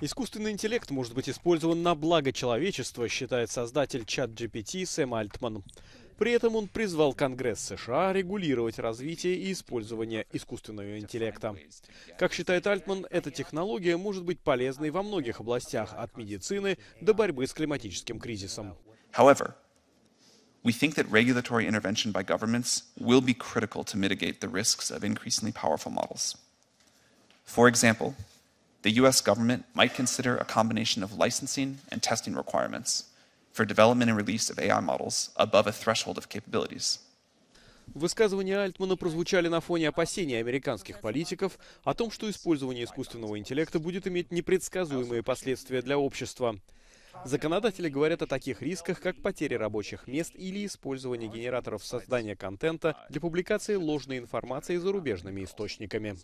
Искусственный интеллект может быть использован на благо человечества, считает создатель чат GPT Сэм Альтман. При этом он призвал Конгресс США регулировать развитие и использование искусственного интеллекта. Как считает Альтман, эта технология может быть полезной во многих областях, от медицины до борьбы с климатическим кризисом. However, we think that regulatory intervention by governments will be critical to mitigate the risks of increasingly powerful models. For example, the US government might consider a combination of licensing and testing requirements for development and release of AI models above a threshold of capabilities. Высказывания Альтмана прозвучали на фоне опасений американских политиков о том, что использование искусственного интеллекта будет иметь непредсказуемые последствия для общества. Законодатели говорят о таких рисках, как потеря рабочих мест или использование генераторов создания контента для публикации ложной информации зарубежными источниками.